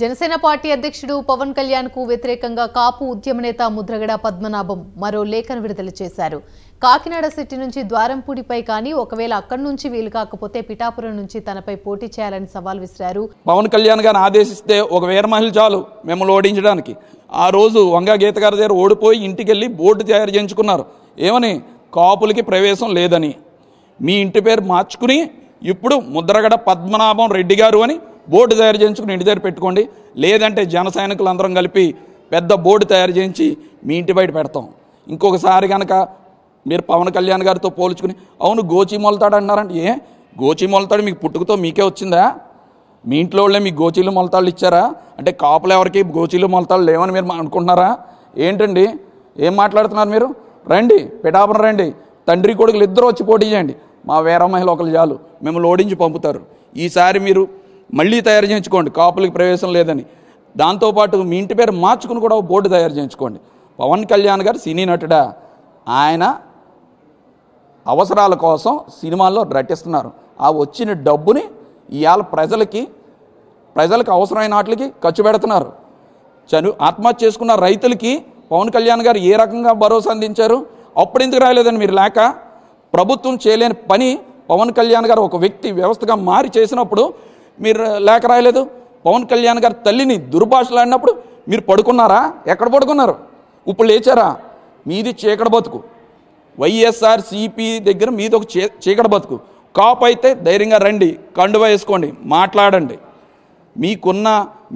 Janasena party అధ్యక్షుడు పవన్ కళ్యాణ్ కు వ్యతిరేకంగా కాపు ఉద్యమ నేత ముద్రగడ పద్మనాభం మరో లేఖను విడుదల చేశారు కాకినాడ సిటీ నుంచి ద్వారంపూడిపై కానీ ఒకవేళ అక్కడి నుంచి వీలు కాకపోతే పిఠాపురం నుంచి తనపై పోటీ చేయాలని సవాల్ విసిరారు పవన్ కళ్యాణ్ గారిని ఆదేశిస్తే ఒక వీరమహిళ చాలు మిమ్మల్ని ఓడించడానికి ఆ రోజు వంగా గీత గారి దగ్గర ఓడిపోయి ఇంటికి వెళ్ళి బోర్డు తయారు చేయించుకున్నారు ఏమని కాపులకి ప్రవేశం లేదని మీ ఇంటి పేరు మార్చుకుని ఇప్పుడు ముద్రగడ పద్మనాభం రెడ్డి గారు అని బోర్డు తయారు చేయించుకుని ఇంటి దగ్గర పెట్టుకోండి లేదంటే జన సైనికులందరం కలిపి పెద్ద బోర్డు తయారు చేయించి మీ ఇంటి బయట పెడతాం ఇంకొకసారి కనుక మీరు పవన్ కళ్యాణ్ గారితో పోల్చుకుని అవును గోచి మొలతాడు అన్నారంటే ఏ గోచి మొలతాడు మీకు పుట్టుకతో మీకే వచ్చిందా మీ ఇంట్లో వాళ్ళే మీకు గోచీలు మొలతాళ్ళు ఇచ్చారా అంటే కాపులు ఎవరికి గోచీలు మొలతాళ్ళు లేవని మీరు అనుకుంటున్నారా ఏంటండి ఏం మాట్లాడుతున్నారు మీరు రండి పిఠాపురం రండి తండ్రి కొడుకులు ఇద్దరు వచ్చి పోటీ చేయండి మా మహిళ ఒకరు చాలు మేము లోడించి పంపుతారు ఈసారి మీరు మళ్ళీ తయారు చేయించుకోండి కాపులకి ప్రవేశం లేదని దాంతోపాటు మీ ఇంటి పేరు మార్చుకుని కూడా బోర్డు తయారు చేయించుకోండి పవన్ కళ్యాణ్ గారు సినీ నటుడా ఆయన అవసరాల కోసం సినిమాల్లో నటిస్తున్నారు ఆ వచ్చిన డబ్బుని ఇవాళ ప్రజలకి ప్రజలకు అవసరమైన వాటికి ఖర్చు పెడుతున్నారు చను ఆత్మహత్య చేసుకున్న రైతులకి పవన్ కళ్యాణ్ గారు ఏ రకంగా భరోసా అందించారు అప్పుడు ఎందుకు రాలేదని మీరు లేక ప్రభుత్వం చేయలేని పని పవన్ కళ్యాణ్ గారు ఒక వ్యక్తి వ్యవస్థగా మారి చేసినప్పుడు మీరు లేఖ రాయలేదు పవన్ కళ్యాణ్ గారి తల్లిని దుర్భాషలాడినప్పుడు మీరు పడుకున్నారా ఎక్కడ పడుకున్నారు ఇప్పుడు లేచారా మీది చీకటి బతుకు వైఎస్ఆర్ సిపి దగ్గర మీది ఒక చీకటి బతుకు కాపు అయితే ధైర్యంగా రండి కండువ వేసుకోండి మాట్లాడండి మీకున్న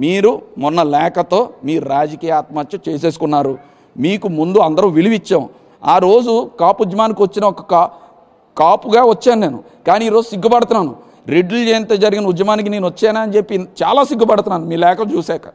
మీరు మొన్న లేఖతో మీ రాజకీయ ఆత్మహత్య చేసేసుకున్నారు మీకు ముందు అందరూ విలువిచ్చాం ఆ రోజు కాపు ఉద్యమానికి వచ్చిన ఒక కాపుగా వచ్చాను నేను కానీ ఈరోజు సిగ్గుపడుతున్నాను రెడ్లు జయంతి జరిగిన ఉద్యమానికి నేను వచ్చానా అని చెప్పి చాలా సిగ్గుపడుతున్నాను మీ లేఖలు చూశాక